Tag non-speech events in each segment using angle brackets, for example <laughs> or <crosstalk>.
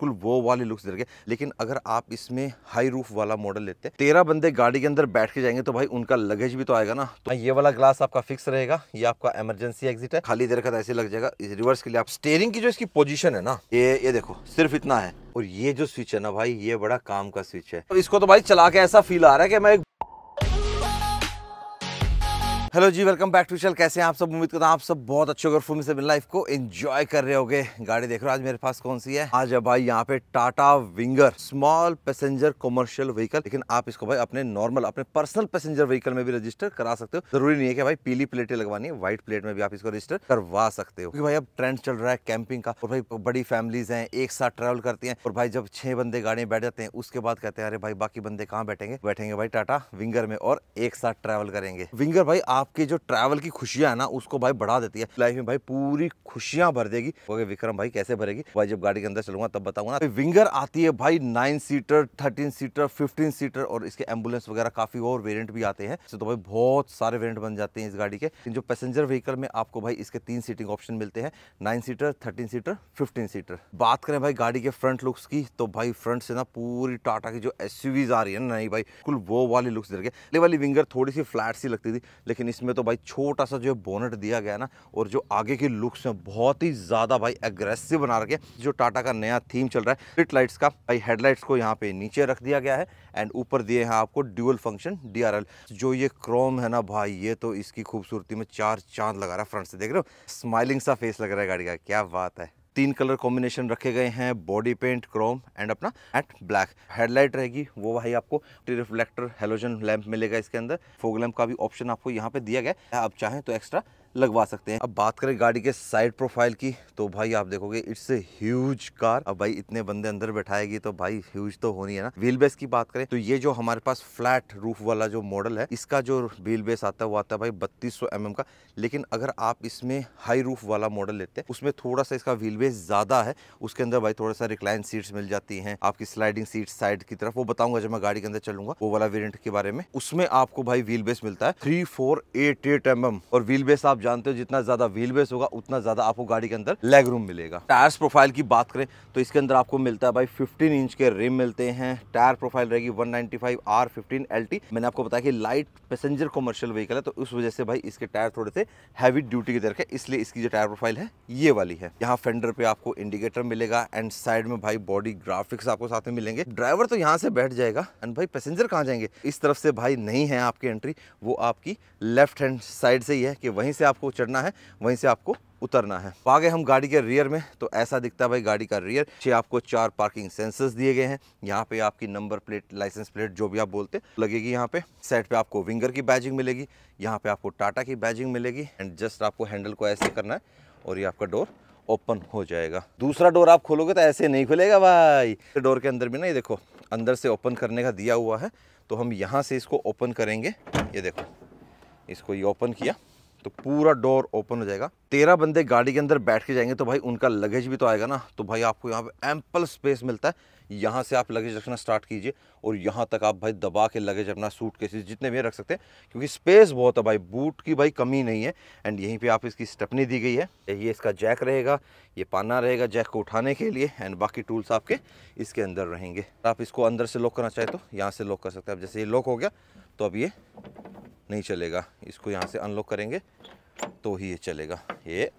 बिल्कुल वो वाली लुक्स दे लेकिन अगर आप इसमें हाई रूफ वाला मॉडल लेते हैं तेरह बंदे गाड़ी के अंदर बैठ के जाएंगे तो भाई उनका लगेज भी तो आएगा ना तो ये वाला ग्लास आपका फिक्स रहेगा ये आपका इमरजेंसी एग्जिट है खाली देर का तो ऐसे लग जाएगा इस रिवर्स के लिए आप स्टेयरिंग की जो इसकी पोजिशन है ना ये ये देखो सिर्फ इतना है और ये जो स्विच है ना भाई ये बड़ा काम का स्विच है तो इसको तो भाई चला के ऐसा फील आ रहा है कि मैं हेलो जी वेलकम बैक टू चल कैसे हैं आप सब उम्मीद करता हूँ आप सब बहुत अच्छे होकर फुल से लाइफ को एंजॉय कर रहे होंगे गाड़ी देख रहे हो आज मेरे पास कौन सी है आज है भाई यहाँ पे Tata Winger small passenger commercial vehicle लेकिन आप इसको भाई अपने नॉर्मल अपने पर्सनल पैसेंजर व्हीकल में भी रजिस्टर करा सकते हो जरूरी नहीं है कि भाई पीली प्लेटें लगवानी है व्हाइट प्लेट में भी आप इसको रजिस्टर करवा सकते हो क्योंकि भाई अब ट्रेंड चल रहा है कैंपिंग का और भाई बड़ी फैमिलीज है एक साथ ट्रेवल करती है और भाई जब छह बंदे गाड़ी बैठ जाते हैं उसके बाद कहते हैं अरे भाई बाकी बंदे कहाँ बैठेंगे बैठेंगे भाई टाटा विंगर में और एक साथ ट्रैवल करेंगे विंगर भाई आप आपके जो ट्रैवल की खुशियां है ना उसको भाई बढ़ा देती है लाइफ में भाई पूरी खुशियां भर देगी ओके विक्रम भाई कैसे भरेगी भाई जब गाड़ी के अंदर चलूंगा तब बताऊंगा ना विंगर आती है भाई nine seater thirteen seater fifteen seater और इसके एम्बुलेंस वगैरह काफ़ी और वेरियंट भी आते हैं तो भाई बहुत सारे वेरियंट बन जाते हैं इस गाड़ी के जो पैसेंजर व्हीकल में आपको भाई इसके तीन सीटिंग ऑप्शन मिलते हैं nine seater thirteen seater fifteen seater बात करें भाई गाड़ी के फ्रंट लुक्स की तो भाई फ्रंट से ना पूरी टाटा की जो एस आ रही है ना नहीं भाई कुल वो वाली लुक्स दे रही है वाली विंगर थोड़ी सी फ्लैट सी लगती थी लेकिन इसमें तो भाई छोटा सा जो बोनेट दिया गया ना और जो आगे की लुक्स हैं बहुत ही ज़्यादा भाई एग्रेसिव बना रखे जो टाटा का नया थीम चल रहा है स्ट्रीट लाइट्स का भाई हेडलाइट्स को यहाँ पे नीचे रख दिया गया है एंड ऊपर दिए हैं आपको ड्यूअल फंक्शन डी जो ये क्रोम है ना भाई ये तो इसकी खूबसूरती में चार चांद लगा रहा है फ्रंट से देख रहे हो स्माइलिंग सा फेस लग रहा है गाड़ी का क्या बात है तीन कलर कॉम्बिनेशन रखे गए हैं बॉडी पेंट क्रोम एंड अपना एट ब्लैक हेडलाइट रहेगी वो भाई आपको रिफ्लेक्टर हेलोजन लैंप मिलेगा इसके अंदर फोग लैंप का भी ऑप्शन आपको यहाँ पे दिया गया है आप चाहें तो एक्स्ट्रा लगवा सकते हैं अब बात करें गाड़ी के साइड प्रोफाइल की तो भाई आप देखोगे इट्स ए ह्यूज कार अब भाई इतने बंदे अंदर बैठाएगी तो भाई ह्यूज तो होनी है ना व्हील बेस की बात करें तो ये जो हमारे पास फ्लैट रूफ वाला जो मॉडल है इसका जो व्हील बेस आता है वो आता है भाई बत्तीस सौ mm का लेकिन अगर आप इसमें हाई रूफ वाला मॉडल लेते हैं उसमें थोड़ा सा इसका व्हील बेस ज़्यादा है उसके अंदर भाई थोड़ा सा रिक्लाइन सीट्स मिल जाती हैं आपकी स्लाइडिंग सीट साइड की तरफ वो बताऊंगा जब मैं गाड़ी के अंदर चलूंगा वो वाला वेरियंट के बारे में उसमें आपको भाई व्हील बेस मिलता है three four eight eight M M और व्हील बेस आप जानते हो जितना ज़्यादा व्हील बेस होगा उतना ज़्यादा आपको गाड़ी के अंदर लेग रूम मिलेगा टायर्स प्रोफाइल की बात करें तो इसके अंदर आपको मिलता है भाई फिफ्टीन इंच के रिम मिलते हैं टायर प्रोफाइल रहेगी वन नाइनटी फाइव आर मैंने आपको बताया कि लाइट पैसेंजर कमर्शियल व्हीकल है तो उस वजह से भाई इसके टायर थोड़े से हैवी ड्यूटी की तरह है इसलिए इसकी जो टायर प्रोफाइल है ये वाली है यहाँ फेंडर पे आपको इंडिकेटर मिलेगा एंड साइड में भाई बॉडी ग्राफिक्स आपको साथ में मिलेंगे ड्राइवर तो यहाँ से बैठ जाएगा एंड भाई पैसेंजर कहाँ जाएंगे इस तरफ से भाई नहीं है आपकी एंट्री वो आपकी लेफ्ट हैंड साइड से ही है कि वहीं से आप आपको चढ़ना है वहीं से आपको उतरना है आगे हम गाड़ी के रियर में तो ऐसा दिखता है भाई गाड़ी का रियर ये आपको चार पार्किंग सेंसर्स दिए गए हैं यहाँ पे आपकी नंबर प्लेट लाइसेंस प्लेट जो भी आप बोलते लगेगी यहाँ पे साइड पे आपको विंगर की बैजिंग मिलेगी यहाँ पे आपको टाटा की बैजिंग मिलेगी एंड जस्ट आपको हैंडल को ऐसे करना है और ये आपका डोर ओपन हो जाएगा दूसरा डोर आप खोलोगे तो ऐसे नहीं खुलेगा भाई डोर के अंदर भी ना ये देखो अंदर से ओपन करने का दिया हुआ है तो हम यहाँ से इसको ओपन करेंगे ये देखो इसको ये ओपन किया तो पूरा डोर ओपन हो जाएगा तेरह बंदे गाड़ी के अंदर बैठ के जाएंगे तो भाई उनका लगेज भी तो आएगा ना तो भाई आपको यहाँ पे एम्पल स्पेस मिलता है यहाँ से आप लगेज रखना स्टार्ट कीजिए और यहाँ तक आप भाई दबा के लगेज अपना सूट के जितने भी रख सकते हैं क्योंकि स्पेस बहुत है भाई बूट की भाई कमी नहीं है एंड यहीं पर आप इसकी स्टपनी दी गई है ये इसका जैक रहेगा ये पाना रहेगा जैक को उठाने के लिए एंड बाकी टूल्स आपके इसके अंदर रहेंगे आप इसको अंदर से लॉक करना चाहें तो यहाँ से लॉक कर सकते हैं अब जैसे ये लॉक हो गया तो अब ये नहीं चलेगा इसको यहाँ से अनलॉक करेंगे तो ही ये चलेगा ये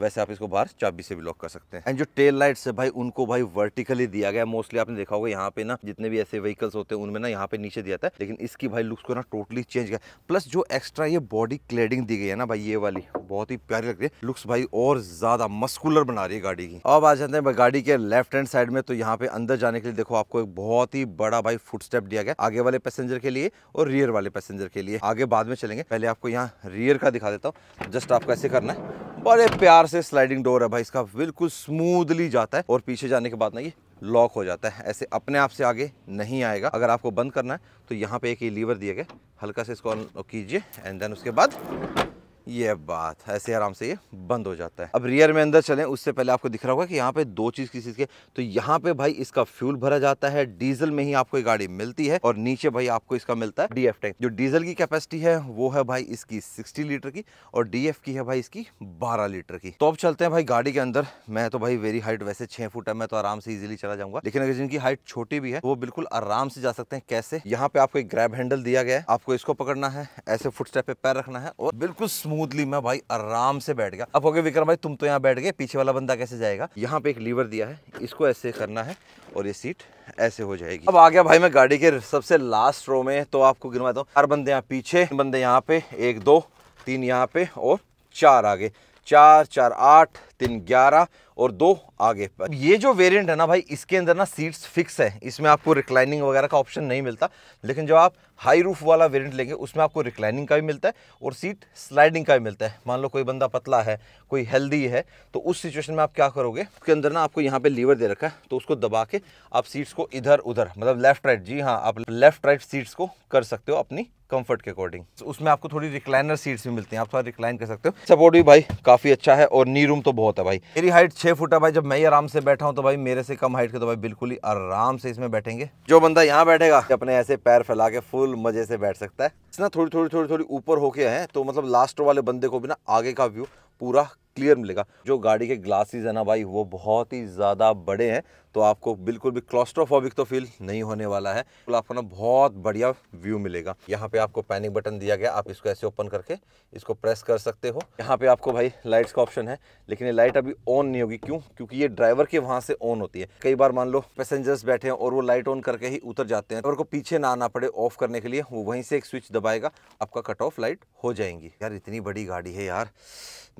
वैसे आप इसको बाहर चाबी से भी लॉक कर सकते हैं एंड जो टेल लाइट्स है भाई उनको भाई वर्टिकली दिया गया मोस्टली आपने देखा होगा यहाँ पे ना जितने भी ऐसे व्हीकल्स होते हैं उनमें ना यहाँ पे नीचे दिया था लेकिन इसकी भाई लुक्स को ना टोटली चेंज किया प्लस जो एक्स्ट्रा ये बॉडी क्लेडिंग दी गई है ना भाई ये वाली बहुत ही प्यारी लग रही है लुक्स भाई और ज्यादा मस्कुलर बना रही है गाड़ी की अब आ जाते हैं गाड़ी के लेफ्ट हैंड साइड में तो यहाँ पे अंदर जाने के लिए देखो आपको एक बहुत ही बड़ा भाई फुटस्टेप दिया गया आगे वाले पैसेंजर के लिए और रियर वाले पैसेंजर के लिए आगे बाद में चलेंगे पहले आपको यहाँ रियर का दिखा देता हूँ जस्ट आपको ऐसे करना है बड़े प्यार बाहर से स्लाइडिंग डोर है भाई इसका बिल्कुल स्मूदली जाता है और पीछे जाने के बाद ना ये लॉक हो जाता है ऐसे अपने आप से आगे नहीं आएगा अगर आपको बंद करना है तो यहाँ पे एक ये लीवर दिया गया हल्का से इसको कीजिए एंड देन उसके बाद ये बात ऐसे आराम से ये बंद हो जाता है अब रियर में अंदर चलें उससे पहले आपको दिख रहा होगा कि यहाँ पे दो चीज़ किसी चीज़ के तो यहाँ पे भाई इसका फ्यूल भरा जाता है डीजल में ही आपको गाड़ी मिलती है और नीचे भाई आपको इसका मिलता है डीएफ टैंक जो डीजल की कैपेसिटी है वो है भाई इसकी सिक्सटी लीटर की और डीएफ की है भाई इसकी बारह लीटर की तो अब चलते हैं भाई गाड़ी के अंदर मैं तो भाई वेरी हाइट वैसे छह फुट है मैं तो आराम से इजिली चला जाऊंगा लेकिन अगर जिनकी हाइट छोटी भी है वो बिल्कुल आराम से जा सकते हैं कैसे यहाँ पे आपको एक ग्रैब हैंडल दिया गया है आपको इसको पकड़ना है ऐसे फुट पे पैर रखना है और बिल्कुल स्मूथ स्मूथली मैं भाई आराम से बैठ गया अब हो गया विक्रम भाई तुम तो यहाँ बैठ गए पीछे वाला बंदा कैसे जाएगा यहाँ पे एक लीवर दिया है इसको ऐसे करना है और ये सीट ऐसे हो जाएगी अब आ गया भाई मैं गाड़ी के सबसे लास्ट रो में तो आपको गिनवाता हूँ चार बंदे यहाँ पीछे बंदे यहाँ पे एक दो तीन यहाँ पे और चार आगे चार चार आठ तीन ग्यारह और दो आगे पर ये जो वेरिएंट है ना भाई इसके अंदर ना सीट्स फिक्स है इसमें आपको रिक्लाइनिंग वगैरह का ऑप्शन नहीं मिलता लेकिन जो आप हाई रूफ वाला वेरिएंट लेंगे उसमें आपको रिक्लाइनिंग का भी मिलता है और सीट स्लाइडिंग का भी मिलता है मान लो कोई बंदा पतला है कोई हेल्दी है तो उस सिचुएशन में आप क्या करोगे उसके अंदर ना आपको यहाँ पे लीवर दे रखा है तो उसको दबा के आप सीट्स को इधर उधर मतलब लेफ्ट राइट जी हाँ आप लेफ्ट राइट सीट्स को कर सकते हो अपनी कंफर्ट के अकॉर्डिंग उसमें आपको थोड़ी रिक्लाइनर सीट्स भी मिलती हैं आप थोड़ा रिक्लाइन कर सकते हो सपोर्ट भी भाई काफ़ी अच्छा है और नी रूम तो बहुत है भाई मेरी हाइट छः फुटा भाई जब मैं ही आराम से बैठा हूँ तो भाई मेरे से कम हाइट के तो भाई बिल्कुल ही आराम से इसमें बैठेंगे जो बंदा यहाँ बैठेगा अपने ऐसे पैर फैला के फुल मजे से बैठ सकता है ना थोड़ी थोड़ी थोड़ी थोड़ी ऊपर होके हैं तो मतलब लास्ट वाले बंदे को भी ना आगे का व्यू पूरा क्लियर मिलेगा जो गाड़ी के ग्लासेस है ना भाई वो बहुत ही ज़्यादा बड़े हैं तो आपको बिल्कुल भी क्लॉस्ट्रोफोबिक तो फील नहीं होने वाला है तो आपको ना बहुत बढ़िया व्यू मिलेगा यहाँ पे आपको पैनिक बटन दिया गया आप इसको ऐसे ओपन करके इसको प्रेस कर सकते हो यहाँ पे आपको भाई लाइट्स का ऑप्शन है लेकिन ये लाइट अभी ऑन नहीं होगी क्यों क्योंकि ये ड्राइवर के वहाँ से ऑन होती है कई बार मान लो पैसेंजर्स बैठे हैं और वो लाइट ऑन करके ही उतर जाते हैं और तो को पीछे ना आना पड़े ऑफ करने के लिए वो वहीं से एक स्विच दबाएगा आपका कट ऑफ लाइट हो जाएंगी यार इतनी बड़ी गाड़ी है यार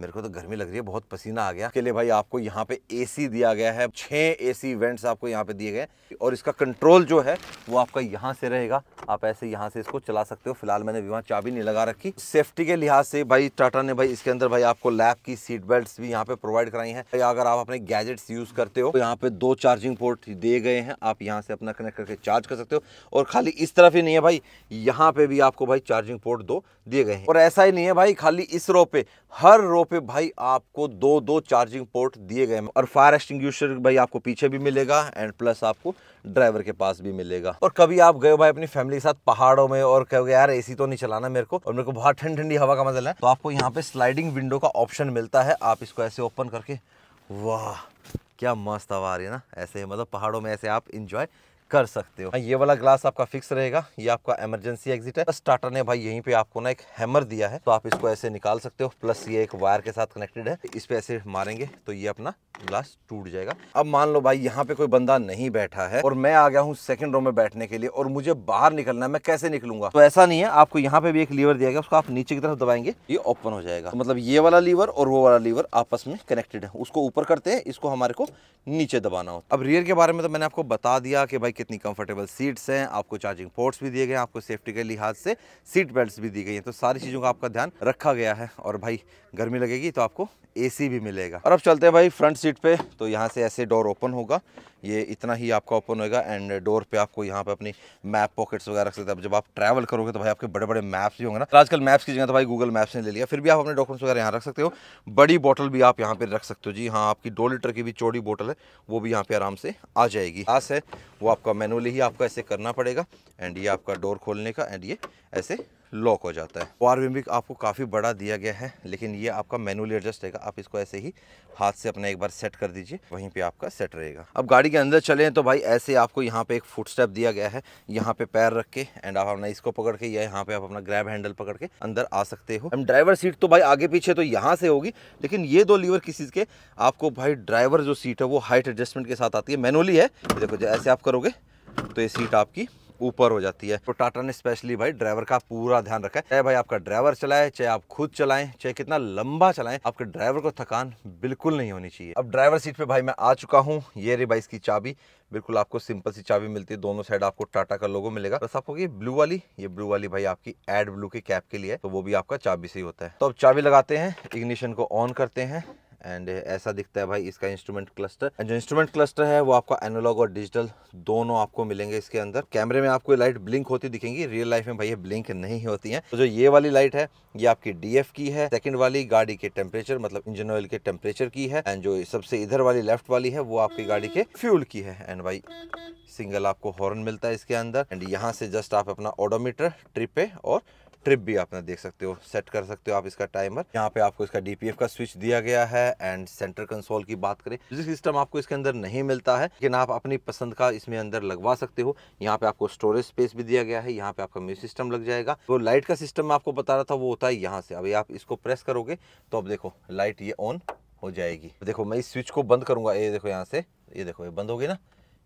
मेरे को तो गर्मी लग रही है बहुत पसीना आ गया के लिए भाई आपको यहाँ पे एसी दिया गया है छः एसी वेंट्स आपको यहाँ पे दिए गए और इसका कंट्रोल जो है वो आपका यहाँ से रहेगा आप ऐसे यहाँ से इसको चला सकते हो फिलहाल मैंने वहाँ चाबी नहीं लगा रखी सेफ्टी के लिहाज से भाई टाटा ने भाई इसके अंदर भाई आपको लैब की सीट बेल्ट भी यहाँ पे प्रोवाइड कराई है अगर आप अपने गैजेट्स यूज करते हो तो यहाँ पे दो चार्जिंग पोर्ट दिए गए हैं आप यहाँ से अपना कनेक्ट करके चार्ज कर सकते हो और खाली इस तरफ ही नहीं है भाई यहाँ पे भी आपको भाई चार्जिंग पोर्ट दो दिए गए हैं और ऐसा ही नहीं है भाई खाली इस रो पे हर रो पे पे भाई आपको दो दो चार्जिंग पोर्ट दिए गए और फायर एक्सटिंग्विशर भाई आपको पीछे भी मिलेगा एंड प्लस आपको ड्राइवर के पास भी मिलेगा और कभी आप गए भाई अपनी फैमिली के साथ पहाड़ों में और कहोगे यार एसी तो नहीं चलाना मेरे को और मेरे को बहुत ठंडी ठंडी हवा का मजा है तो आपको यहाँ पे स्लाइडिंग विंडो का ऑप्शन मिलता है आप इसको ऐसे ओपन करके वाह क्या मस्त हवा आ रही है ना ऐसे मतलब पहाड़ों में ऐसे आप इंजॉय कर सकते हो हाँ, ये वाला ग्लास आपका फिक्स रहेगा ये आपका इमरजेंसी एग्जिट है स्टार्टर ने भाई यहीं पे आपको ना एक हैमर दिया है तो आप इसको ऐसे निकाल सकते हो प्लस ये एक वायर के साथ कनेक्टेड है इस पे ऐसे मारेंगे तो ये अपना ग्लास टूट जाएगा अब मान लो भाई यहाँ पे कोई बंदा नहीं बैठा है और मैं आ गया हूँ सेकंड रो में बैठने के लिए और मुझे बाहर निकलना है मैं कैसे निकलूंगा तो ऐसा नहीं है आपको यहाँ पे भी एक लीवर दिया गया उसको आप नीचे की तरफ दबाएंगे ये ओपन हो जाएगा तो मतलब ये वाला लीवर और वो वाला लीवर आपस में कनेक्टेड है उसको ऊपर करते हैं इसको हमारे को नीचे दबाना हो अब रियर के बारे में तो मैंने आपको बता दिया कि भाई कितनी कंफर्टेबल सीट्स हैं आपको चार्जिंग पोर्ट्स भी दिए गए हैं आपको सेफ्टी के लिहाज से सीट बेल्ट भी दी गई हैं तो सारी चीज़ों का आपका ध्यान रखा गया है और भाई गर्मी लगेगी तो आपको एसी भी मिलेगा और अब चलते हैं भाई फ्रंट सीट पे तो यहाँ से ऐसे डोर ओपन होगा ये इतना ही आपका ओपन होगा एंड डोर पे आपको यहाँ पे अपनी मैप पॉकेट्स वगैरह रख सकते हैं जब आप ट्रैवल करोगे तो भाई आपके बड़े बड़े मैप्स भी होंगे ना आजकल मैप्स की जगह तो भाई गूगल मैप्स ने ले लिया फिर भी आप अपने डॉक्यूमेंट्स वगैरह यहाँ रख सकते हो बड़ी बॉटल भी आप यहाँ पे रख सकते हो जी हाँ आपकी दो लीटर की भी चौड़ी बॉटल है वो भी यहाँ पे आराम से आ जाएगी खास है वो आपका मैनुअली ही आपका ऐसे करना पड़ेगा एंड ये आपका डोर खोलने का एंड ये ऐसे लॉक हो जाता है वार विम्बिक आपको काफ़ी बड़ा दिया गया है लेकिन ये आपका मैनुअली एडजस्ट रहेगा आप इसको ऐसे ही हाथ से अपना एक बार सेट कर दीजिए वहीं पे आपका सेट रहेगा अब गाड़ी के अंदर चले तो भाई ऐसे आपको यहाँ पे एक फुट स्टेप दिया गया है यहाँ पे पैर रख के एंड आप अपना इसको पकड़ के या यहाँ पे आप अपना ग्रैब हैंडल पकड़ के अंदर आ सकते हो हम ड्राइवर सीट तो भाई आगे पीछे तो यहाँ से होगी लेकिन ये दो लीवर किसी के आपको भाई ड्राइवर जो सीट है वो हाइट एडजस्टमेंट के साथ आती है मैनुअली है देखो ऐसे आप करोगे तो ये सीट आपकी ऊपर हो जाती है तो टाटा ने स्पेशली भाई ड्राइवर का पूरा ध्यान रखा है चाहे भाई आपका ड्राइवर चलाए चाहे आप खुद चलाएं चाहे कितना लंबा चलाएं आपके ड्राइवर को थकान बिल्कुल नहीं होनी चाहिए अब ड्राइवर सीट पे भाई मैं आ चुका हूँ ये रे भाई इसकी चाबी बिल्कुल आपको सिंपल सी चाबी मिलती है दोनों साइड आपको टाटा का लोगो मिलेगा बस आपको ये ब्लू वाली ये ब्लू वाली भाई आपकी एड ब्लू के कैप के लिए तो वो भी आपका चाबी से ही होता है तो अब चाबी लगाते हैं इग्निशन को ऑन करते हैं एंड ऐसा दिखता है भाई इसका इंस्ट्रूमेंट क्लस्टर एंड जो इंस्ट्रूमेंट क्लस्टर है वो आपका एनोलॉग और डिजिटल दोनों आपको मिलेंगे इसके अंदर कैमरे में आपको लाइट ब्लिंक होती दिखेंगी रियल लाइफ में भाई ये ब्लिंक नहीं होती है तो जो ये वाली लाइट है ये आपकी डीएफ की है सेकंड वाली गाड़ी के टेम्परेचर मतलब इंजन ऑयल के टेम्परेचर की है एंड जो सबसे इधर वाली लेफ्ट वाली है वो आपकी गाड़ी के फ्यूल की है एंड भाई सिंगल आपको हॉर्न मिलता है इसके अंदर एंड यहाँ से जस्ट आप अपना ओडोमीटर ट्रिप पे और ट्रिप भी आप देख सकते हो सेट कर सकते हो आप इसका टाइमर यहाँ पे आपको इसका डीपीएफ का स्विच दिया गया है एंड सेंटर कंसोल की बात करें म्यूजिक सिस्टम आपको इसके अंदर नहीं मिलता है लेकिन आप अपनी पसंद का इसमें अंदर लगवा सकते हो यहाँ पे आपको स्टोरेज स्पेस भी दिया गया है यहाँ पे आपका म्यूजिक सिस्टम लग जाएगा वो तो लाइट का सिस्टम आपको बता रहा था वो होता है यहाँ से अभी आप इसको प्रेस करोगे तो अब देखो लाइट ये ऑन हो जाएगी देखो मैं इस स्विच को बंद करूंगा ये देखो यहाँ से ये देखो ये बंद होगी ना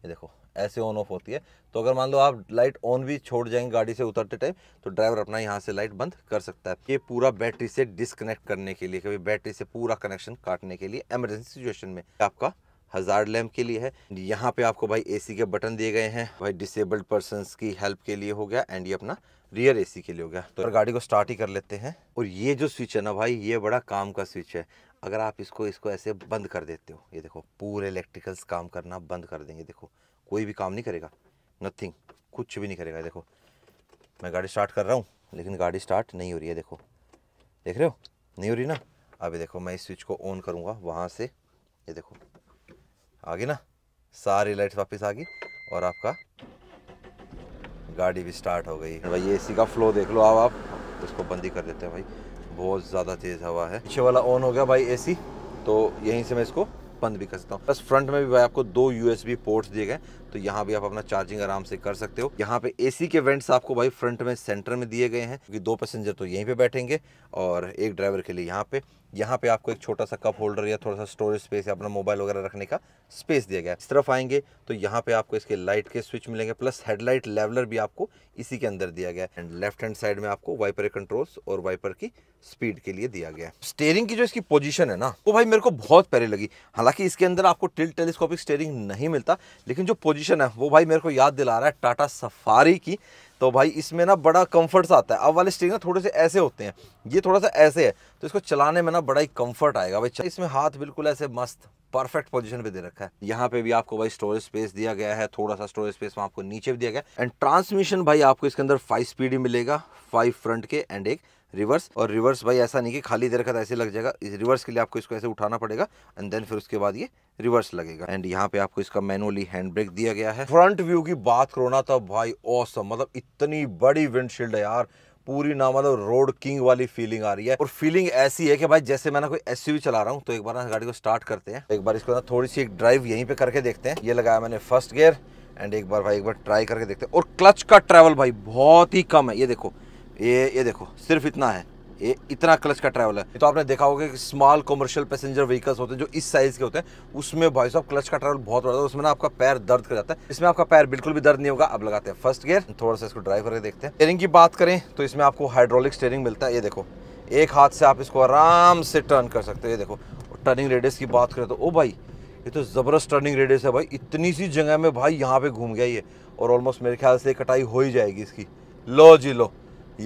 ये देखो ऐसे ऑन ऑफ होती है तो अगर मान लो आप लाइट ऑन भी छोड़ जाएंगे गाड़ी से उतरते टाइम तो ड्राइवर अपना यहाँ से लाइट बंद कर सकता है ये पूरा बैटरी से डिसकनेक्ट करने के लिए कभी बैटरी से पूरा कनेक्शन काटने के लिए एमरजेंसी सिचुएशन में आपका हजार लैम्प के लिए है यहाँ पे आपको भाई एसी के बटन दिए गए हैं भाई डिसेबल्ड पर्सन की हेल्प के लिए हो गया एंड ये अपना रियर एसी के लिए हो गया तो गाड़ी को स्टार्ट ही कर लेते हैं और ये जो स्विच है ना भाई ये बड़ा काम का स्विच है अगर आप इसको इसको ऐसे बंद कर देते हो ये देखो पूरे इलेक्ट्रिकल्स काम करना बंद कर देंगे देखो कोई भी काम नहीं करेगा नथिंग कुछ भी नहीं करेगा देखो मैं गाड़ी स्टार्ट कर रहा हूँ लेकिन गाड़ी स्टार्ट नहीं हो रही है देखो देख रहे हो नहीं हो रही ना अभी देखो मैं इस स्विच को ऑन करूँगा वहाँ से ये देखो आ गई ना सारी लाइट्स वापस आ गई और आपका गाड़ी भी स्टार्ट हो गई भाई ए सी का फ्लो देख लो आप आप इसको बंद ही कर देते हैं भाई बहुत ज़्यादा तेज़ हवा है पीछे वाला ऑन हो गया भाई सी तो यहीं से मैं इसको बंद भी कर सकता हूँ बस फ्रंट में भी भाई आपको दो यू पोर्ट्स दिए गए तो यहाँ भी आप अपना चार्जिंग आराम से कर सकते हो यहाँ पे एसी के वेंट्स आपको भाई फ्रंट में सेंटर में दिए गए हैं क्योंकि दो पैसेंजर तो यहीं पे बैठेंगे और एक ड्राइवर के लिए यहाँ पे यहाँ पे आपको एक छोटा सा कप होल्डर या थोड़ा सा स्टोरेज स्पेस या अपना मोबाइल वगैरह रखने का स्पेस दिया गया है इस तरफ आएंगे तो यहाँ पे आपको इसके लाइट के स्विच मिलेंगे प्लस हेडलाइट लेवलर भी आपको इसी के अंदर दिया गया है एंड लेफ्ट हैंड साइड में आपको वाइपर कंट्रोल्स और वाइपर की स्पीड के लिए दिया गया है स्टेयरिंग की जो इसकी पोजिशन है ना वो भाई मेरे को बहुत प्यारी लगी हालांकि इसके अंदर आपको टिल टेलीस्कोपिक स्टेयरिंग नहीं मिलता लेकिन जो पोजिशन पोजीशन है वो भाई मेरे को याद दिला रहा है टाटा सफारी की तो भाई इसमें ना बड़ा कंफर्ट सा आता है अब वाले स्टीयरिंग ना थोड़े से ऐसे होते हैं ये थोड़ा सा ऐसे है तो इसको चलाने में ना बड़ा ही कंफर्ट आएगा भाई इसमें हाथ बिल्कुल ऐसे मस्त परफेक्ट पोजीशन पे दे रखा है यहाँ पे भी आपको भाई स्टोरेज स्पेस दिया गया है थोड़ा सा स्टोरेज स्पेस आपको नीचे भी दिया गया एंड ट्रांसमिशन भाई आपको इसके अंदर फाइव स्पीड ही मिलेगा फाइव फ्रंट के एंड एक रिवर्स और रिवर्स भाई ऐसा नहीं कि खाली दे रखा था ऐसे लग जाएगा इस रिवर्स के लिए आपको इसको ऐसे उठाना पड़ेगा एंड देन फिर उसके बाद ये रिवर्स लगेगा एंड यहाँ पे आपको इसका मैनुअली हैंड ब्रेक दिया गया है फ्रंट व्यू की बात करो ना तो भाई औसम मतलब इतनी बड़ी विंडशील्ड है यार पूरी ना मतलब रोड किंग वाली फीलिंग आ रही है और फीलिंग ऐसी है कि भाई जैसे मैं ना कोई एस चला रहा हूँ तो एक बार ना गाड़ी को स्टार्ट करते हैं एक बार इसको ना थोड़ी सी एक ड्राइव यहीं पे करके देखते हैं ये लगाया मैंने फर्स्ट गियर एंड एक बार भाई एक बार ट्राई करके देखते हैं और क्लच का ट्रैवल भाई बहुत ही कम है ये देखो ये ये देखो सिर्फ इतना है ये इतना क्लच का ट्रैवल है तो आपने देखा होगा कि स्मॉल कॉमर्शियल पैसेंजर व्हीकल्स होते हैं जो इस साइज़ के होते हैं उसमें भाई साहब क्लच का ट्रैवल बहुत बड़ा होता है उसमें ना आपका पैर दर्द कर जाता है इसमें आपका पैर बिल्कुल भी दर्द नहीं होगा अब लगाते हैं फर्स्ट गियर थोड़ा सा इसको ड्राइव करके देखते हैं स्टेयरिंग की बात करें तो इसमें आपको हाइड्रोलिक स्टेयरिंग मिलता है ये देखो एक हाथ से आप इसको आराम से टर्न कर सकते हो ये देखो टर्निंग रेडियस की बात करें तो ओ भाई ये तो ज़बरदस्त टर्निंग रेडियस है भाई इतनी सी जगह में भाई यहाँ पे घूम गया ये और ऑलमोस्ट मेरे ख्याल से कटाई हो ही जाएगी इसकी लो जी लो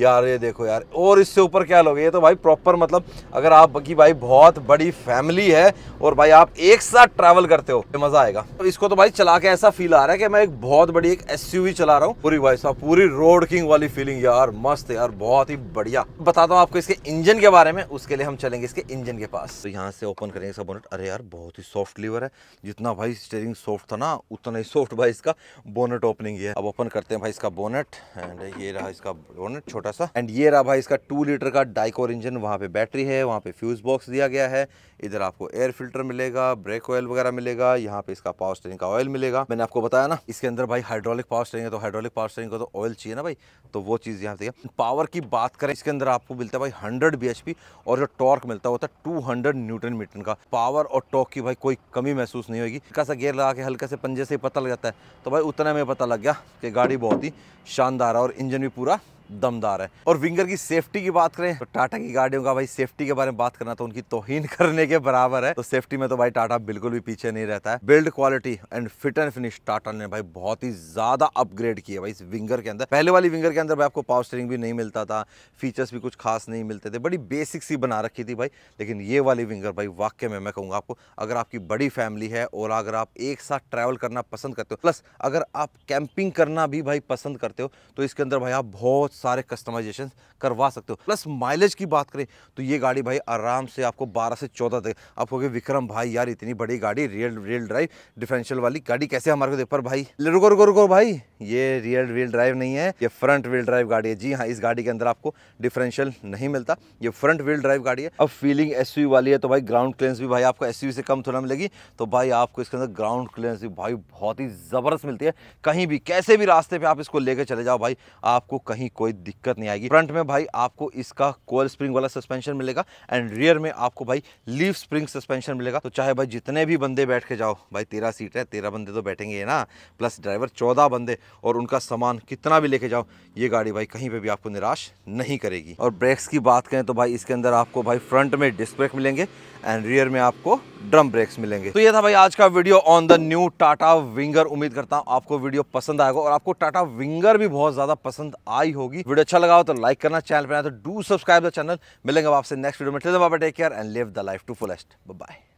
यार ये देखो यार और इससे ऊपर क्या लोगे ये तो भाई प्रॉपर मतलब अगर आप की भाई बहुत बड़ी फैमिली है और भाई आप एक साथ ट्रैवल करते हो तो मजा आएगा तो इसको तो भाई चला के ऐसा फील आ रहा है कि मैं एक बहुत बड़ी एक एस चला रहा हूँ पूरी भाई साहब पूरी रोड किंग वाली फीलिंग यार मस्त यार बहुत ही बढ़िया बताता हूँ आपको इसके इंजन के बारे में उसके लिए हम चलेंगे इसके इंजन के पास तो यहाँ से ओपन करेंगे इसका बोनट अरे यार बहुत ही सॉफ्ट लीवर है जितना भाई स्टेयरिंग सॉफ्ट था ना उतना ही सॉफ्ट भाई इसका बोनट ओपनिंग है अब ओपन करते हैं भाई इसका बोनट एंड ये रहा इसका बोनट छोटा सा एंड ये रहा भाई इसका टू लीटर का डाइकोर इंजन वहाँ पे बैटरी है वहाँ पे फ्यूज बॉक्स दिया गया है इधर आपको एयर फिल्टर मिलेगा ब्रेक ऑयल वगैरह मिलेगा यहाँ पे इसका पावर स्टेरिंग का ऑयल मिलेगा मैंने आपको बताया ना इसके अंदर भाई हाइड्रोलिक पावर स्टेरिंग है तो हाइड्रोलिक पावर स्टेरिंग का तो ऑयल चाहिए ना भाई तो वो चीज़ यहाँ देखिए पावर की बात करें इसके अंदर आपको मिलता है भाई हंड्रेड बी और जो टॉर्क मिलता होता है टू न्यूटन मीटर का पावर और टॉर्क की भाई कोई कमी महसूस नहीं होगी हल्का सा गेयर लगा के हल्के से पंजे से पता लग जाता है तो भाई उतना में पता लग गया कि गाड़ी बहुत ही शानदार है और इंजन भी पूरा दमदार है और विंगर की सेफ्टी की बात करें तो टाटा की गाड़ियों का भाई सेफ्टी के बारे में बात करना तो उनकी तोहिन <laughs> करने के बराबर है तो सेफ्टी में तो भाई टाटा बिल्कुल भी पीछे नहीं रहता है build quality and fit and finish Tata ने भाई बहुत ही ज्यादा अपग्रेड किया भाई इस विंगर के अंदर पहले वाली विंगर के अंदर भाई आपको पावर स्टेरिंग भी नहीं मिलता था फीचर्स भी कुछ खास नहीं मिलते थे बड़ी बेसिक सी बना रखी थी भाई लेकिन ये वाली विंगर भाई वाक्य में मैं कहूँगा आपको अगर आपकी बड़ी फैमिली है और अगर आप एक साथ ट्रैवल करना पसंद करते हो प्लस अगर आप कैंपिंग करना भी भाई पसंद करते हो तो इसके अंदर भाई आप बहुत सारे कस्टमाइजेशन करवा सकते हो प्लस माइलेज की बात करें तो ये गाड़ी भाई आराम से आपको 12 से 14 तक आप कहोगे विक्रम भाई यार इतनी बड़ी गाड़ी रियल रियल ड्राइव डिफरेंशियल वाली गाड़ी कैसे हमारे को दे पर भाई रुको रुको रुको भाई ये रियर व्हील ड्राइव नहीं है ये फ्रंट व्हील ड्राइव गाड़ी है जी हाँ इस गाड़ी के अंदर आपको डिफरेंशियल नहीं मिलता ये फ्रंट व्हील ड्राइव गाड़ी है अब फीलिंग एस वाली है तो भाई ग्राउंड क्लेंस भी भाई आपको एस से कम थोड़ा मिलेगी तो भाई आपको इसके अंदर ग्राउंड क्लेंस भी भाई बहुत ही ज़बरदस्त मिलती है कहीं भी कैसे भी रास्ते पर आप इसको लेकर चले जाओ भाई आपको कहीं कोई दिक्कत नहीं आएगी फ्रंट में भाई आपको इसका कोल स्प्रिंग वाला सस्पेंशन मिलेगा एंड रियर में आपको भाई लीव स्प्रिंग सस्पेंशन मिलेगा तो चाहे भाई जितने भी बंदे बैठ के जाओ भाई तेरह सीट है तेरह बंदे तो बैठेंगे ना प्लस ड्राइवर चौदह बंदे और उनका सामान कितना भी लेके जाओ ये गाड़ी भाई कहीं पे भी आपको निराश नहीं करेगी और ब्रेक्स की बात करें तो भाई इसके अंदर आपको भाई फ्रंट में डिस्क ब्रेक मिलेंगे एंड रियर में आपको ड्रम ब्रेक्स मिलेंगे तो ये था भाई आज का video on the new Tata Winger उम्मीद करता हूँ आपको वीडियो पसंद आएगा और आपको टाटा विंगर भी बहुत ज़्यादा पसंद आई होगी वीडियो अच्छा लगा हो तो लाइक करना चैनल पर आए तो डू सब्सक्राइब द चैनल मिलेंगे आपसे नेक्स्ट वीडियो में take care and live the life to fullest bye